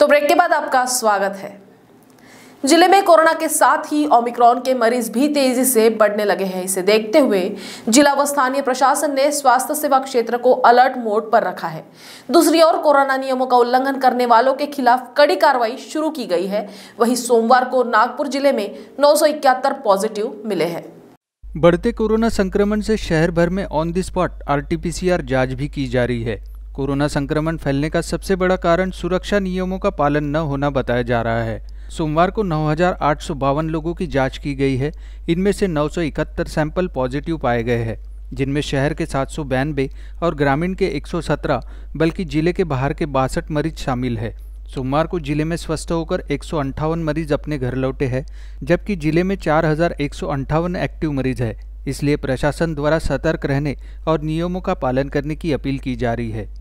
तो ब्रेक के बाद आपका स्वागत है जिले में कोरोना के साथ ही ओमिक्रॉन के मरीज भी तेजी से बढ़ने लगे हैं इसे देखते हुए जिला व स्थानीय प्रशासन ने स्वास्थ्य सेवा क्षेत्र को अलर्ट मोड पर रखा है दूसरी ओर कोरोना नियमों का उल्लंघन करने वालों के खिलाफ कड़ी कार्रवाई शुरू की गई है वहीं सोमवार को नागपुर जिले में नौ पॉजिटिव मिले हैं बढ़ते कोरोना संक्रमण से शहर भर में ऑन द स्पॉट आरटीपीसीआर जांच भी की जा रही है कोरोना संक्रमण फैलने का सबसे बड़ा कारण सुरक्षा नियमों का पालन न होना बताया जा रहा है सोमवार को नौ लोगों की जांच की गई है इनमें से नौ सैंपल पॉजिटिव पाए गए हैं जिनमें शहर के सात और ग्रामीण के 117 बल्कि जिले के बाहर के बासठ मरीज शामिल है सोमवार को जिले में स्वस्थ होकर एक मरीज अपने घर लौटे हैं जबकि जिले में चार एक्टिव मरीज है इसलिए प्रशासन द्वारा सतर्क रहने और नियमों का पालन करने की अपील की जा रही है